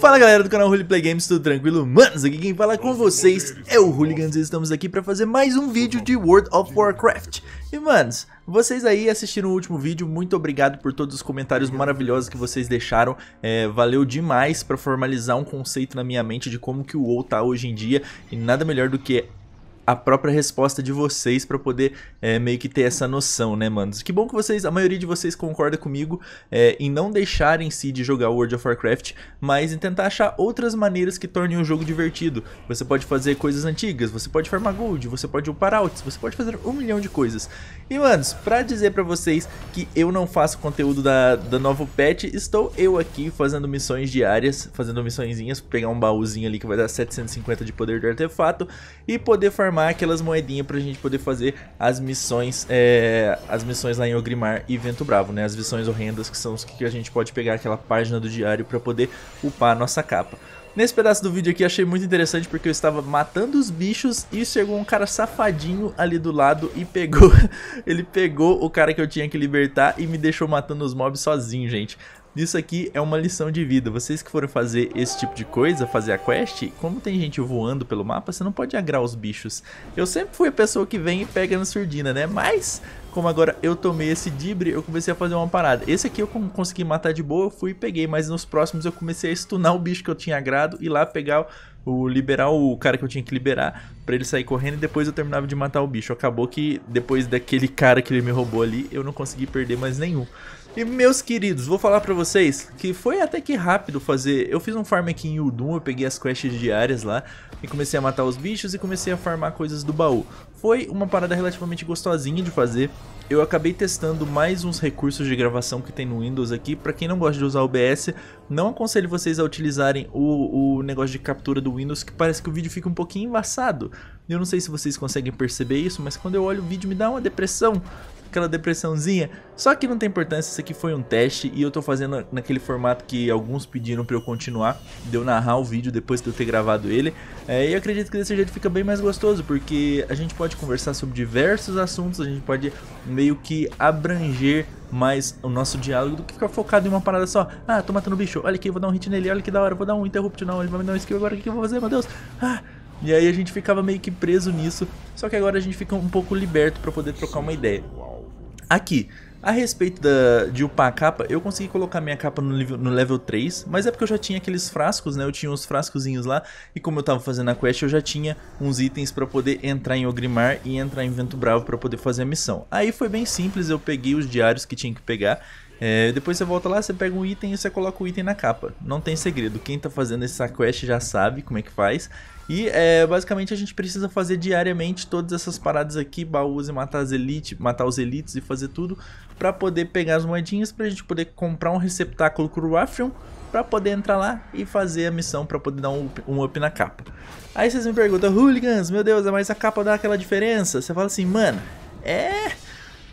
Fala galera do canal Roleplay Games, tudo tranquilo? Manos, aqui quem fala com vocês é o Hooligans e estamos aqui para fazer mais um vídeo de World of Warcraft. E manos, vocês aí assistiram o último vídeo, muito obrigado por todos os comentários maravilhosos que vocês deixaram, é, valeu demais para formalizar um conceito na minha mente de como que o WoW tá hoje em dia e nada melhor do que a própria resposta de vocês para poder é, meio que ter essa noção, né, mano? Que bom que vocês, a maioria de vocês concorda comigo é, em não deixarem de jogar World of Warcraft, mas em tentar achar outras maneiras que tornem o jogo divertido. Você pode fazer coisas antigas, você pode farmar gold, você pode upar altos, você pode fazer um milhão de coisas. E, manos, pra dizer para vocês que eu não faço conteúdo da, da nova patch, estou eu aqui fazendo missões diárias, fazendo missõezinhas, pegar um baúzinho ali que vai dar 750 de poder de artefato e poder farmar farmar aquelas moedinhas pra gente poder fazer as missões, é, as missões lá em Ogrimar e Vento Bravo, né? As missões horrendas que são os que a gente pode pegar aquela página do diário pra poder upar a nossa capa. Nesse pedaço do vídeo aqui achei muito interessante porque eu estava matando os bichos e chegou um cara safadinho ali do lado e pegou, ele pegou o cara que eu tinha que libertar e me deixou matando os mobs sozinho, gente. Isso aqui é uma lição de vida. Vocês que forem fazer esse tipo de coisa, fazer a quest, como tem gente voando pelo mapa, você não pode agrar os bichos. Eu sempre fui a pessoa que vem e pega na surdina, né? Mas como agora eu tomei esse Dibre, eu comecei a fazer uma parada. Esse aqui eu consegui matar de boa, eu fui e peguei, mas nos próximos eu comecei a stunar o bicho que eu tinha agrado e lá pegar o liberar o cara que eu tinha que liberar para ele sair correndo e depois eu terminava de matar o bicho. Acabou que depois daquele cara que ele me roubou ali, eu não consegui perder mais nenhum. E meus queridos, vou falar pra vocês que foi até que rápido fazer. Eu fiz um farm aqui em Uldum, eu peguei as quests diárias lá e comecei a matar os bichos e comecei a farmar coisas do baú. Foi uma parada relativamente gostosinha de fazer. Eu acabei testando mais uns recursos de gravação que tem no Windows aqui. Pra quem não gosta de usar o OBS, não aconselho vocês a utilizarem o, o negócio de captura do Windows, que parece que o vídeo fica um pouquinho embaçado. Eu não sei se vocês conseguem perceber isso, mas quando eu olho o vídeo me dá uma depressão, aquela depressãozinha. Só que não tem importância, isso aqui foi um teste e eu tô fazendo naquele formato que alguns pediram pra eu continuar, de eu narrar o vídeo depois de eu ter gravado ele. É, e acredito que desse jeito fica bem mais gostoso, porque a gente pode conversar sobre diversos assuntos, a gente pode meio que abranger mais o nosso diálogo do que ficar focado em uma parada só. Ah, tô matando o bicho, olha aqui, vou dar um hit nele, olha que da hora, vou dar um interrupt, não, ele vai me dar um skill agora, o que eu vou fazer, meu Deus? Ah... E aí a gente ficava meio que preso nisso, só que agora a gente fica um pouco liberto para poder trocar uma ideia. Aqui, a respeito da, de upar a capa, eu consegui colocar minha capa no level, no level 3, mas é porque eu já tinha aqueles frascos, né? Eu tinha uns frascozinhos lá, e como eu tava fazendo a quest, eu já tinha uns itens pra poder entrar em Ogrimar e entrar em Vento Bravo pra poder fazer a missão. Aí foi bem simples, eu peguei os diários que tinha que pegar, é, depois você volta lá, você pega um item e você coloca o item na capa. Não tem segredo, quem tá fazendo essa quest já sabe como é que faz. E é, basicamente a gente precisa fazer diariamente todas essas paradas aqui, baús e matar, as elites matar os elites e fazer tudo para poder pegar as moedinhas pra gente poder comprar um receptáculo Ruffian para poder entrar lá e fazer a missão para poder dar um up, um up, na capa. Aí vocês me perguntam, Hooligans, meu Deus, mas a capa dá aquela diferença? Você fala assim, mano, é...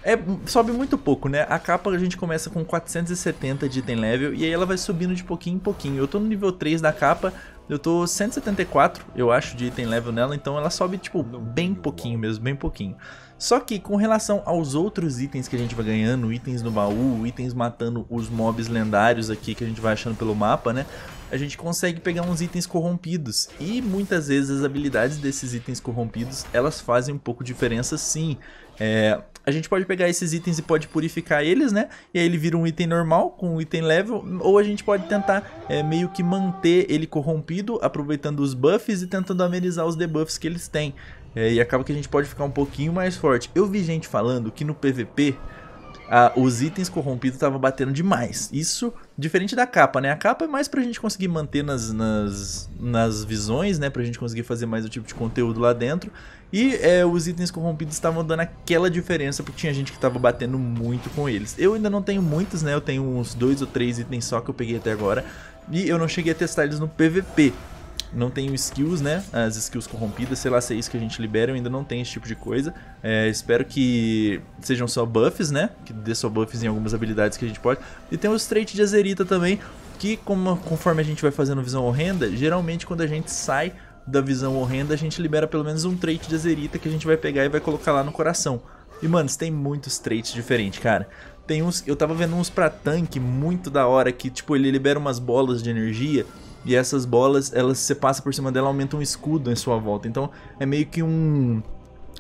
É, sobe muito pouco, né? A capa a gente começa com 470 de item level e aí ela vai subindo de pouquinho em pouquinho. Eu tô no nível 3 da capa, eu tô 174, eu acho, de item level nela, então ela sobe, tipo, bem pouquinho né? mesmo, bem pouquinho. Só que com relação aos outros itens que a gente vai ganhando, itens no baú, itens matando os mobs lendários aqui que a gente vai achando pelo mapa, né? A gente consegue pegar uns itens corrompidos e muitas vezes as habilidades desses itens corrompidos, elas fazem um pouco de diferença sim. É, a gente pode pegar esses itens e pode purificar eles, né? E aí ele vira um item normal, com um item level, ou a gente pode tentar é, meio que manter ele corrompido, aproveitando os buffs e tentando amenizar os debuffs que eles têm. É, e acaba que a gente pode ficar um pouquinho mais forte. Eu vi gente falando que no PVP ah, os itens corrompidos estavam batendo demais. Isso diferente da capa, né? A capa é mais pra gente conseguir manter nas, nas, nas visões, né? Pra gente conseguir fazer mais o tipo de conteúdo lá dentro. E é, os itens corrompidos estavam dando aquela diferença, porque tinha gente que estava batendo muito com eles. Eu ainda não tenho muitos, né? Eu tenho uns dois ou três itens só que eu peguei até agora. E eu não cheguei a testar eles no PVP não tenho skills, né? As skills corrompidas, sei lá se é isso que a gente libera, eu ainda não tenho esse tipo de coisa. É, espero que sejam só buffs, né? Que dê só buffs em algumas habilidades que a gente pode. E tem o traits de Azerita também, que como, conforme a gente vai fazendo visão horrenda, geralmente quando a gente sai da visão horrenda, a gente libera pelo menos um trait de Azerita que a gente vai pegar e vai colocar lá no coração. E, mano, tem muitos traits diferentes, cara. Tem uns. Eu tava vendo uns pra tanque muito da hora que, tipo, ele libera umas bolas de energia e essas bolas, elas, você passa por cima dela, aumentam um escudo em sua volta. Então é meio que um.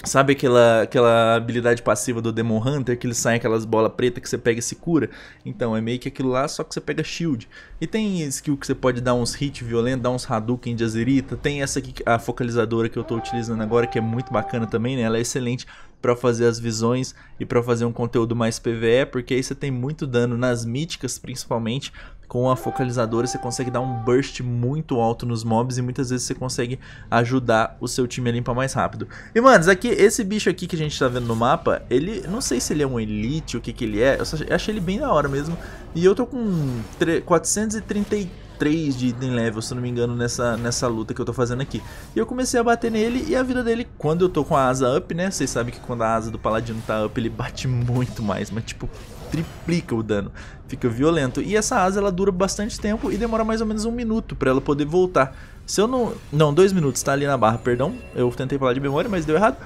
Sabe aquela, aquela habilidade passiva do Demon Hunter, que ele sai aquelas bolas pretas que você pega e se cura? Então, é meio que aquilo lá, só que você pega shield. E tem skill que você pode dar uns hit violentos, dar uns Hadouken de Azerita. Tem essa aqui, a focalizadora que eu tô utilizando agora, que é muito bacana também, né? Ela é excelente para fazer as visões e para fazer um conteúdo mais PVE, porque aí você tem muito dano nas míticas, principalmente, com a focalizadora você consegue dar um burst muito alto nos mobs e muitas vezes você consegue ajudar o seu time a limpar mais rápido. E, mano, aqui, esse bicho aqui que a gente tá vendo no mapa, ele, não sei se ele é um elite, o que que ele é, eu, só, eu achei ele bem da hora mesmo. E eu tô com 433 de item level, se não me engano, nessa, nessa luta que eu tô fazendo aqui. E eu comecei a bater nele e a vida dele, quando eu tô com a asa up, né, vocês sabem que quando a asa do paladino tá up, ele bate muito mais, mas tipo triplica o dano, fica violento. E essa asa ela dura bastante tempo e demora mais ou menos um minuto para ela poder voltar. Se eu não... não, dois minutos, tá ali na barra, perdão, eu tentei falar de memória, mas deu errado.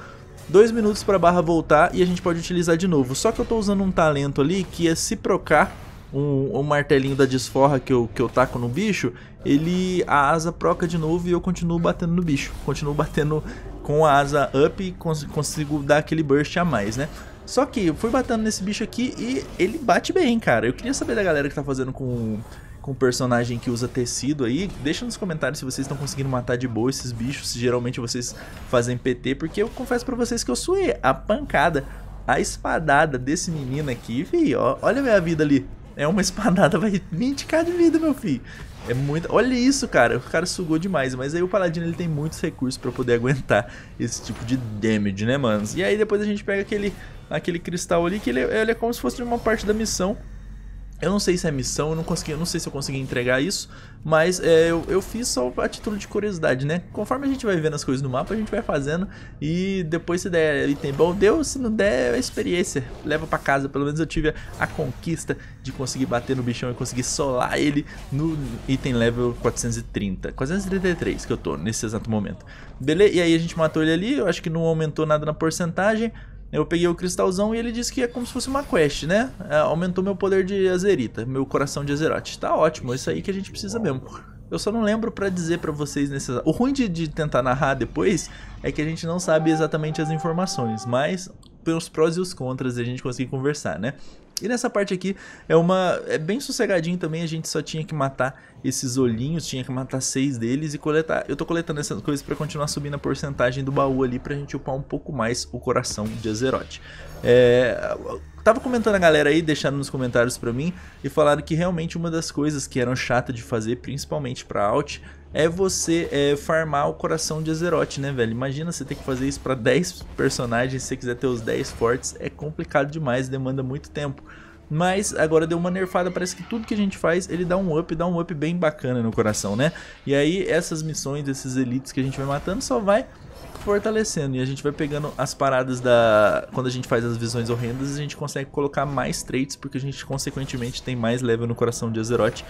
Dois minutos para a barra voltar e a gente pode utilizar de novo. Só que eu estou usando um talento ali que é se procar um, um, martelinho da desforra que eu, que eu taco no bicho, ele a asa proca de novo e eu continuo batendo no bicho. Continuo batendo com a asa up e cons consigo dar aquele burst a mais, né? Só que eu fui batendo nesse bicho aqui e ele bate bem, cara. Eu queria saber da galera que tá fazendo com com personagem que usa tecido aí, deixa nos comentários se vocês estão conseguindo matar de boa esses bichos, se geralmente vocês fazem PT, porque eu confesso para vocês que eu suei a pancada, a espadada desse menino aqui, fi, ó, olha a minha vida ali. É uma espadada, vai 20k de vida, meu filho. É muito... Olha isso, cara. O cara sugou demais. Mas aí o Paladino ele tem muitos recursos pra poder aguentar esse tipo de damage, né, manos? E aí depois a gente pega aquele, aquele cristal ali, que ele, é, ele é como se fosse uma parte da missão eu não sei se é missão, eu não consegui, eu não sei se eu consegui entregar isso, mas é, eu, eu, fiz só a título de curiosidade, né? Conforme a gente vai vendo as coisas no mapa, a gente vai fazendo e depois se der item bom, deu, se não der, é experiência, leva para casa. Pelo menos eu tive a, a, conquista de conseguir bater no bichão e conseguir solar ele no item level 430, 433 que eu tô nesse exato momento. Beleza? E aí a gente matou ele ali, eu acho que não aumentou nada na porcentagem, eu peguei o cristalzão e ele disse que é como se fosse uma quest, né? É, aumentou meu poder de azerita, meu coração de azerote. Tá ótimo, é isso aí que a gente precisa mesmo. Eu só não lembro para dizer para vocês nesse... O ruim de, de tentar narrar depois é que a gente não sabe exatamente as informações, mas pelos prós e os contras a gente conseguir conversar, né? E nessa parte aqui é uma. É bem sossegadinho também, a gente só tinha que matar esses olhinhos, tinha que matar seis deles e coletar. Eu tô coletando essas coisas para continuar subindo a porcentagem do baú ali pra gente upar um pouco mais o coração de Azeroth. É. Tava comentando a galera aí, deixando nos comentários pra mim, e falaram que realmente uma das coisas que eram chata de fazer, principalmente pra Alt, é você é, farmar o coração de Azeroth, né, velho? Imagina você ter que fazer isso para 10 personagens, se você quiser ter os 10 fortes, é complicado demais, demanda muito tempo. Mas agora deu uma nerfada, parece que tudo que a gente faz, ele dá um up, dá um up bem bacana no coração, né? E aí essas missões, esses elites que a gente vai matando, só vai fortalecendo. E a gente vai pegando as paradas da. Quando a gente faz as visões horrendas, a gente consegue colocar mais traits, porque a gente consequentemente tem mais level no coração de Azeroth.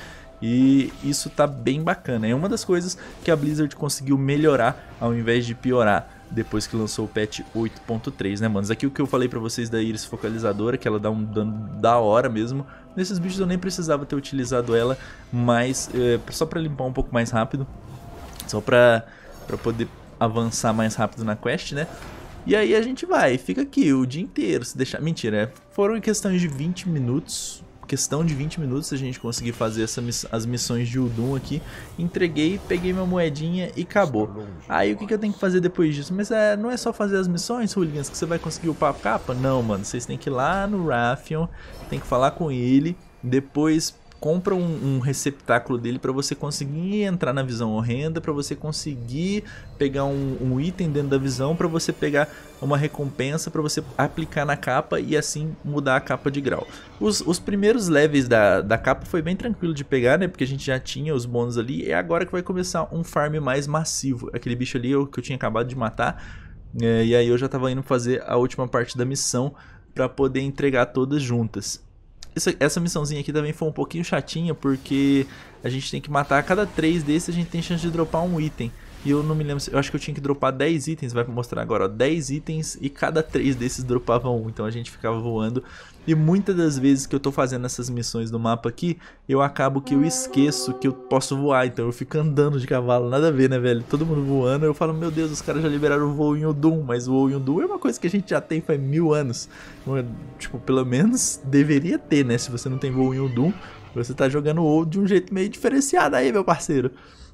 E isso tá bem bacana. É uma das coisas que a Blizzard conseguiu melhorar ao invés de piorar depois que lançou o patch 8.3, né, mano? Aqui o que eu falei para vocês da Iris focalizadora, que ela dá um dano da hora mesmo. Nesses bichos eu nem precisava ter utilizado ela, mas é, só para limpar um pouco mais rápido, só para para poder avançar mais rápido na quest, né? E aí a gente vai, fica aqui o dia inteiro, se deixar... Mentira, é, foram em questão de 20 minutos, questão de 20 minutos a gente conseguir fazer essa, as missões de Udum aqui. Entreguei, peguei minha moedinha e acabou. Aí o que, que eu tenho que fazer depois disso? Mas é, não é só fazer as missões, hooligans, que você vai conseguir o papo capa? Não, mano, vocês têm que ir lá no Raffion, tem que falar com ele, depois compra um, um receptáculo dele para você conseguir entrar na visão horrenda, para você conseguir pegar um, um item dentro da visão, para você pegar uma recompensa, para você aplicar na capa e assim mudar a capa de grau. Os, os primeiros levels da, da capa foi bem tranquilo de pegar, né? Porque a gente já tinha os bônus ali. É agora que vai começar um farm mais massivo. Aquele bicho ali eu, é que eu tinha acabado de matar. É, e aí eu já tava indo fazer a última parte da missão para poder entregar todas juntas essa, essa missãozinha aqui também foi um pouquinho chatinha, porque a gente tem que matar a cada três desses, a gente tem chance de dropar um item. E eu não me lembro, eu acho que eu tinha que dropar 10 itens, vai mostrar agora, ó, 10 itens e cada 3 desses dropavam um, então a gente ficava voando. E muitas das vezes que eu tô fazendo essas missões no mapa aqui, eu acabo que eu esqueço que eu posso voar, então eu fico andando de cavalo, nada a ver, né, velho? Todo mundo voando, eu falo, meu Deus, os caras já liberaram o voo em Odum, mas o voo em Odum é uma coisa que a gente já tem faz mil anos. Tipo, pelo menos deveria ter, né, se você não tem voo em Odum, você tá jogando o WoW de um jeito meio diferenciado aí, meu parceiro.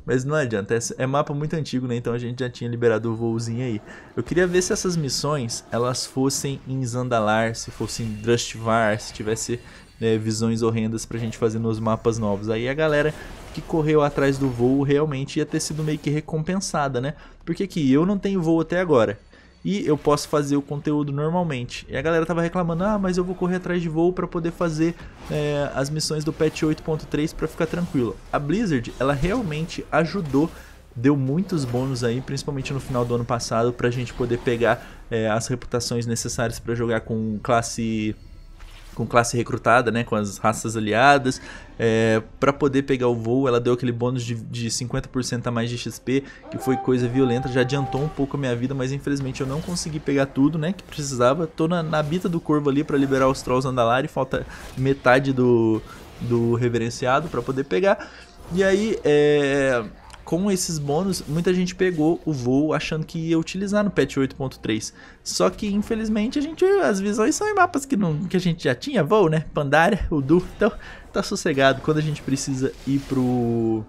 Mas não adianta, é, é mapa muito antigo, né? Então a gente já tinha liberado o voozinho aí. Eu queria ver se essas missões, elas fossem em Zandalar, se fossem em Drustvar, se tivesse né, visões horrendas pra gente fazer nos mapas novos. Aí a galera que correu atrás do voo realmente ia ter sido meio que recompensada, né? Porque aqui, eu não tenho voo até agora e eu posso fazer o conteúdo normalmente. E a galera tava reclamando: ah, mas eu vou correr atrás de voo para poder fazer é, as missões do patch 8.3 para ficar tranquilo. A Blizzard, ela realmente ajudou deu muitos bônus aí, principalmente no final do ano passado, para a gente poder pegar é, as reputações necessárias para jogar com classe com classe recrutada, né, com as raças aliadas. É, para poder pegar o voo, ela deu aquele bônus de, de 50% a mais de XP, que foi coisa violenta, já adiantou um pouco a minha vida, mas infelizmente eu não consegui pegar tudo, né, que precisava. Tô na, na bita do corvo ali para liberar os Trolls Andalari, falta metade do, do reverenciado para poder pegar. E aí, é com esses bônus, muita gente pegou o voo achando que ia utilizar no patch 8.3. Só que, infelizmente, a gente as visões são em mapas que, não, que a gente já tinha voo, né? Pandaria, Udu, então tá sossegado. Quando a gente precisa ir pro...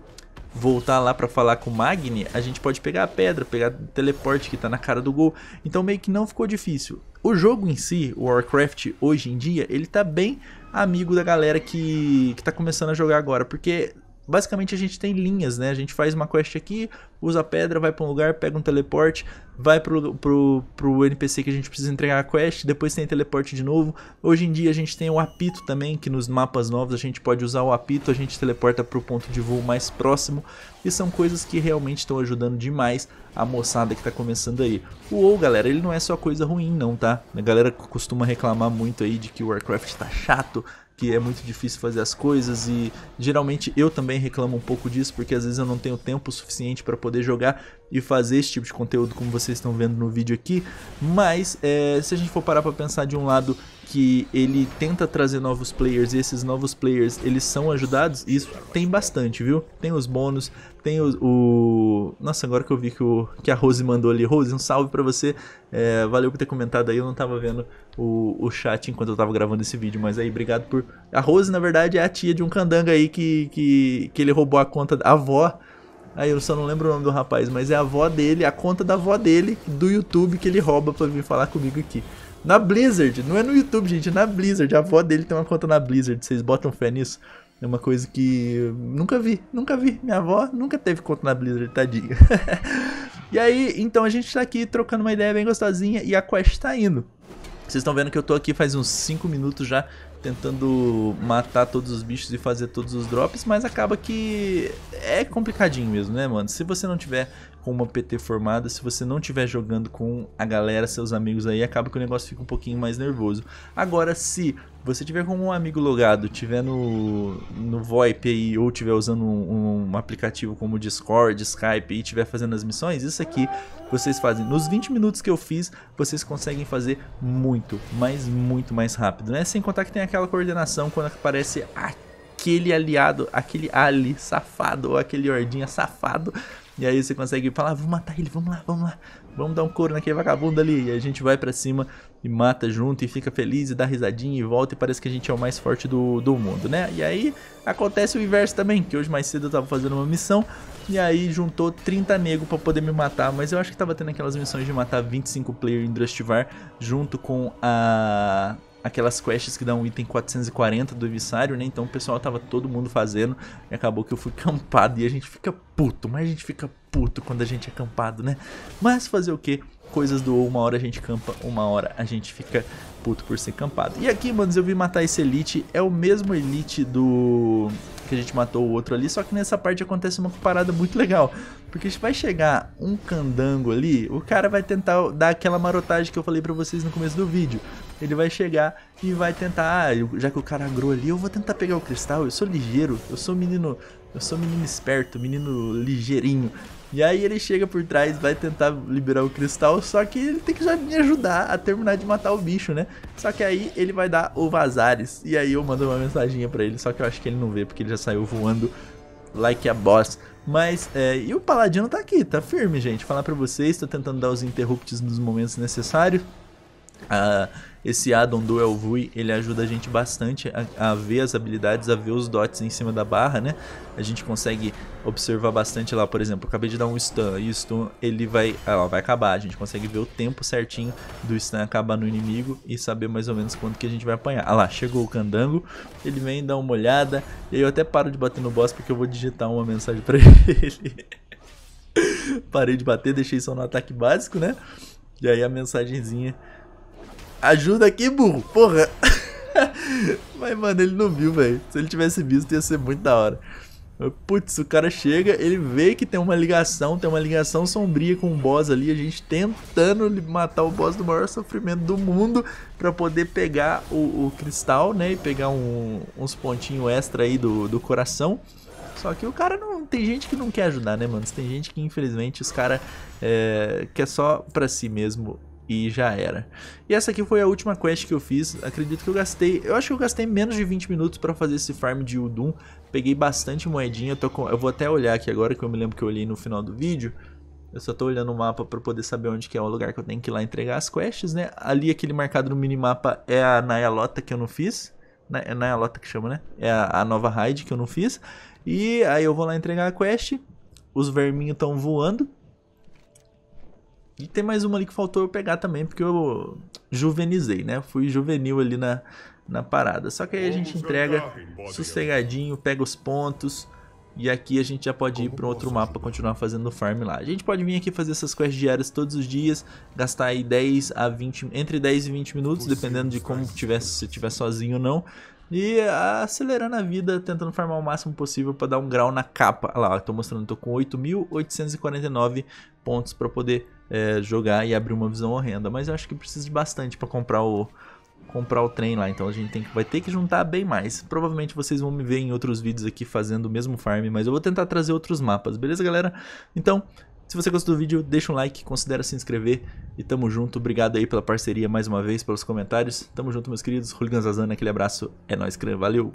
Voltar lá para falar com o Magni, a gente pode pegar a pedra, pegar o teleporte que tá na cara do gol. Então meio que não ficou difícil. O jogo em si, o Warcraft hoje em dia, ele tá bem amigo da galera que, que tá começando a jogar agora. Porque basicamente a gente tem linhas, né? A gente faz uma quest aqui, usa a pedra, vai para um lugar, pega um teleporte, vai pro, pro, pro NPC que a gente precisa entregar a quest, depois tem teleporte de novo. Hoje em dia a gente tem o apito também, que nos mapas novos a gente pode usar o apito, a gente teleporta pro ponto de voo mais próximo. E são coisas que realmente estão ajudando demais a moçada que tá começando aí. O WoW, galera, ele não é só coisa ruim não, tá? A galera costuma reclamar muito aí de que o Warcraft tá chato, que é muito difícil fazer as coisas e geralmente eu também reclamo um pouco disso porque às vezes eu não tenho tempo suficiente para poder jogar e fazer esse tipo de conteúdo como vocês estão vendo no vídeo aqui, mas é, se a gente for parar para pensar de um lado que ele tenta trazer novos players e esses novos players eles são ajudados, isso tem bastante, viu? Tem os bônus, tem o, o... Nossa, agora que eu vi que, o, que a Rose mandou ali, Rose, um salve para você, é, valeu por ter comentado aí, eu não tava vendo o, o chat enquanto eu tava gravando esse vídeo, mas aí, obrigado por... A Rose, na verdade, é a tia de um candanga aí que, que, que ele roubou a conta, da avó, Aí eu só não lembro o nome do rapaz, mas é a avó dele, a conta da avó dele do YouTube que ele rouba pra vir falar comigo aqui. Na Blizzard, não é no YouTube, gente, é na Blizzard. A avó dele tem uma conta na Blizzard, vocês botam fé nisso? É uma coisa que nunca vi, nunca vi. Minha avó nunca teve conta na Blizzard, tadinha. e aí, então a gente tá aqui trocando uma ideia bem gostosinha e a quest tá indo. Vocês estão vendo que eu tô aqui faz uns 5 minutos já tentando matar todos os bichos e fazer todos os drops, mas acaba que é complicadinho mesmo, né, mano? Se você não tiver com uma PT formada, se você não tiver jogando com a galera, seus amigos aí, acaba que o negócio fica um pouquinho mais nervoso. Agora, se você tiver com um amigo logado, tiver no, no VoIP aí, ou tiver usando um, um aplicativo como Discord, Skype e tiver fazendo as missões, isso aqui vocês fazem. Nos 20 minutos que eu fiz, vocês conseguem fazer muito, mas muito mais rápido, né? Sem contar que tem aquela coordenação quando aparece aquele aliado, aquele ali safado ou aquele ordinha safado e aí você consegue falar, vamos matar ele, vamos lá, vamos lá. Vamos dar um couro naquele vagabundo ali. E a gente vai pra cima e mata junto e fica feliz e dá risadinha e volta. E parece que a gente é o mais forte do, do mundo, né? E aí acontece o inverso também, que hoje mais cedo eu tava fazendo uma missão. E aí juntou 30 nego pra poder me matar. Mas eu acho que tava tendo aquelas missões de matar 25 player em Drustivar junto com a aquelas quests que dão um item 440 do emissário, né? Então o pessoal tava todo mundo fazendo e acabou que eu fui campado e a gente fica puto, mas a gente fica puto quando a gente é campado, né? Mas fazer o quê? Coisas do uma hora a gente campa, uma hora a gente fica puto por ser campado. E aqui, manos, eu vim matar esse elite, é o mesmo elite do que a gente matou o outro ali, só que nessa parte acontece uma parada muito legal, porque a gente vai chegar um candango ali, o cara vai tentar dar aquela marotagem que eu falei pra vocês no começo do vídeo ele vai chegar e vai tentar, ah, já que o cara agrou ali, eu vou tentar pegar o cristal, eu sou ligeiro, eu sou menino, eu sou menino esperto, menino ligeirinho. E aí ele chega por trás, vai tentar liberar o cristal, só que ele tem que já me ajudar a terminar de matar o bicho, né? Só que aí ele vai dar o Vazares, e aí eu mando uma mensaginha para ele, só que eu acho que ele não vê, porque ele já saiu voando like a boss. Mas, é, e o Paladino tá aqui, tá firme, gente. Falar pra vocês, tô tentando dar os interrupts nos momentos necessários. Uh, esse addon do Elvui, ele ajuda a gente bastante a, a, ver as habilidades, a ver os dots em cima da barra, né? A gente consegue observar bastante lá, por exemplo, acabei de dar um stun, e o stun ele vai, ela ah, vai acabar, a gente consegue ver o tempo certinho do stun acabar no inimigo e saber mais ou menos quanto que a gente vai apanhar. Ah lá, chegou o candango, ele vem dar uma olhada, e aí eu até paro de bater no boss porque eu vou digitar uma mensagem pra ele. Parei de bater, deixei só no ataque básico, né? E aí a mensagenzinha Ajuda aqui, burro. Porra. Mas, mano, ele não viu, velho. Se ele tivesse visto, ia ser muito da hora. Putz, o cara chega, ele vê que tem uma ligação, tem uma ligação sombria com o boss ali, a gente tentando matar o boss do maior sofrimento do mundo para poder pegar o, o, cristal, né, e pegar um, uns pontinhos extra aí do, do coração. Só que o cara não. Tem gente que não quer ajudar, né, mano? Tem gente que, infelizmente, os caras é, quer só pra si mesmo e já era. E essa aqui foi a última quest que eu fiz, acredito que eu gastei, eu acho que eu gastei menos de 20 minutos para fazer esse farm de Udum, peguei bastante moedinha, eu, com, eu, vou até olhar aqui agora que eu me lembro que eu olhei no final do vídeo, eu só tô olhando o mapa para poder saber onde que é o lugar que eu tenho que ir lá entregar as quests, né? Ali aquele marcado no minimapa é a Nayalota que eu não fiz, na, né? é Nayalota que chama, né? É a, a nova raid que eu não fiz, e aí eu vou lá entregar a quest, os verminhos estão voando, e tem mais uma ali que faltou eu pegar também, porque eu juvenizei, né? Fui juvenil ali na, na parada. Só que aí a gente entrega sossegadinho, pega os pontos. E aqui a gente já pode ir para outro mapa continuar fazendo farm lá. A gente pode vir aqui fazer essas quests diárias todos os dias, gastar aí 10 a 20, entre 10 e 20 minutos, dependendo de como tiver, se tiver sozinho ou não. E acelerando a vida, tentando farmar o máximo possível para dar um grau na capa. Olha lá, estou mostrando, estou com 8.849 pontos para poder é, jogar e abrir uma visão horrenda. Mas eu acho que precisa de bastante para comprar o comprar o trem lá, então a gente tem que, vai ter que juntar bem mais. Provavelmente vocês vão me ver em outros vídeos aqui fazendo o mesmo farm, mas eu vou tentar trazer outros mapas, beleza galera? Então, se você gostou do vídeo, deixa um like, considera se inscrever e tamo junto. Obrigado aí pela parceria mais uma vez, pelos comentários. Tamo junto, meus queridos. Hooligan Zazana, aquele abraço. É nóis, Valeu!